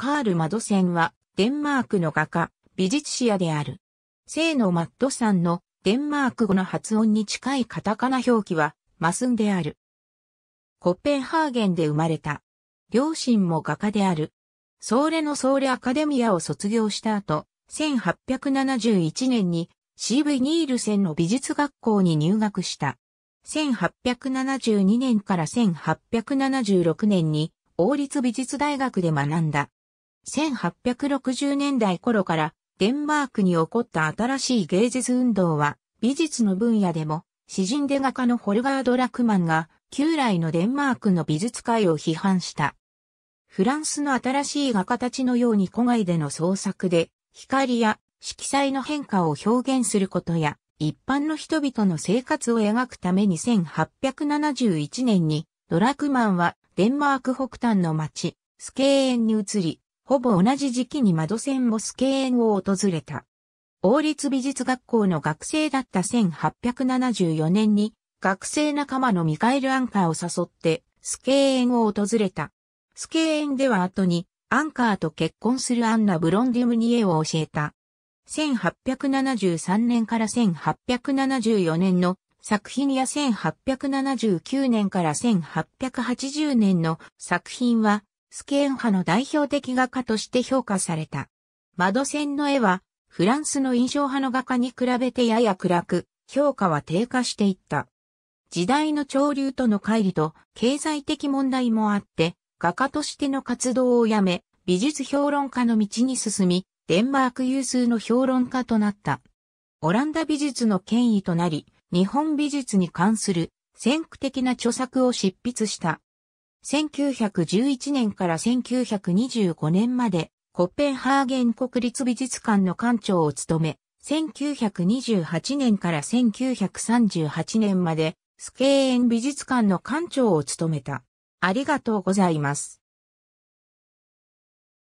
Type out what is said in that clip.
カール・マドセンは、デンマークの画家、美術史家である。聖のマッドさんの、デンマーク語の発音に近いカタカナ表記は、マスンである。コッペンハーゲンで生まれた。両親も画家である。ソーレのソーレアカデミアを卒業した後、1871年に CV ニールセンの美術学校に入学した。1872年から1876年に王立美術大学で学んだ。1860年代頃からデンマークに起こった新しい芸術運動は美術の分野でも詩人で画家のホルガード・ラクマンが旧来のデンマークの美術界を批判した。フランスの新しい画家たちのように古外での創作で光や色彩の変化を表現することや一般の人々の生活を描くために1871年にドラクマンはデンマーク北端の町スケーエンに移りほぼ同じ時期に窓線ボス敬園を訪れた。王立美術学校の学生だった1874年に、学生仲間のミカエル・アンカーを誘って、スケーンを訪れた。スケーンでは後に、アンカーと結婚するアンナ・ブロンディムニエを教えた。1873年から1874年の作品や1879年から1880年の作品はスケーン派の代表的画家として評価された。窓線の絵は、フランスの印象派の画家に比べてやや暗く、評価は低下していった。時代の潮流との乖離と経済的問題もあって、画家としての活動をやめ、美術評論家の道に進み、デンマーク有数の評論家となった。オランダ美術の権威となり、日本美術に関する先駆的な著作を執筆した。1911年から1925年まで、コッペンハーゲン国立美術館の館長を務め、1928年から1938年まで、スケーエン美術館の館長を務めた。ありがとうございます。